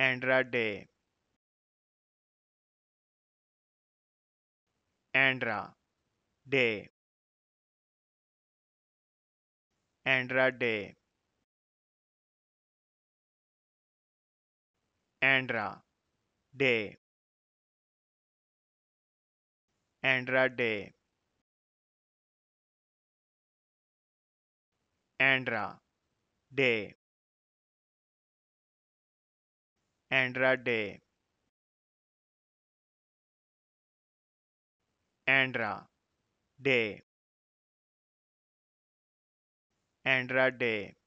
day. Andra Day day. Andra Day day. Andra Day Andrade Andra Day Andrade